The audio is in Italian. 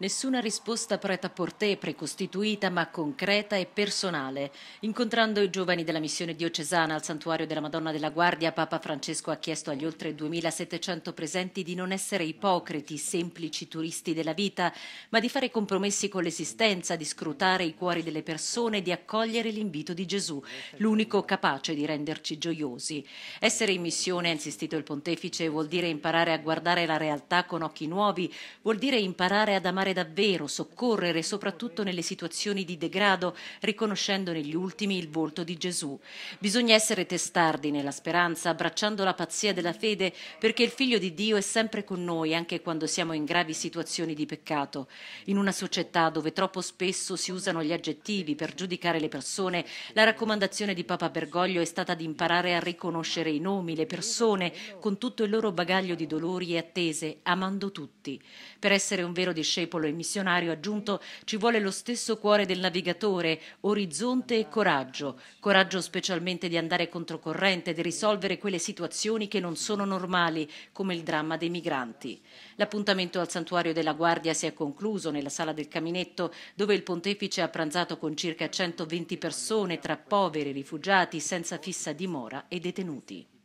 Nessuna risposta preta por te, precostituita ma concreta e personale. Incontrando i giovani della missione diocesana al santuario della Madonna della Guardia, Papa Francesco ha chiesto agli oltre 2700 presenti di non essere ipocriti, semplici turisti della vita, ma di fare compromessi con l'esistenza, di scrutare i cuori delle persone, di accogliere l'invito di Gesù, l'unico capace di renderci gioiosi. Essere in missione, ha insistito il pontefice, vuol dire imparare a guardare la realtà con occhi nuovi, vuol dire imparare ad amare aiutare davvero, soccorrere, soprattutto nelle situazioni di degrado, riconoscendo negli ultimi il volto di Gesù. Bisogna essere testardi nella speranza, abbracciando la pazzia della fede, perché il Figlio di Dio è sempre con noi, anche quando siamo in gravi situazioni di peccato. In una società dove troppo spesso si usano gli aggettivi per giudicare le persone, la raccomandazione di Papa Bergoglio è stata di imparare a riconoscere i nomi, le persone, con tutto il loro bagaglio di dolori e attese, amando tutti. Per essere un vero discepolo, discepolo e missionario aggiunto ci vuole lo stesso cuore del navigatore, orizzonte e coraggio, coraggio specialmente di andare controcorrente, di risolvere quelle situazioni che non sono normali, come il dramma dei migranti. L'appuntamento al santuario della Guardia si è concluso nella sala del Caminetto, dove il pontefice ha pranzato con circa 120 persone, tra poveri, rifugiati, senza fissa dimora e detenuti.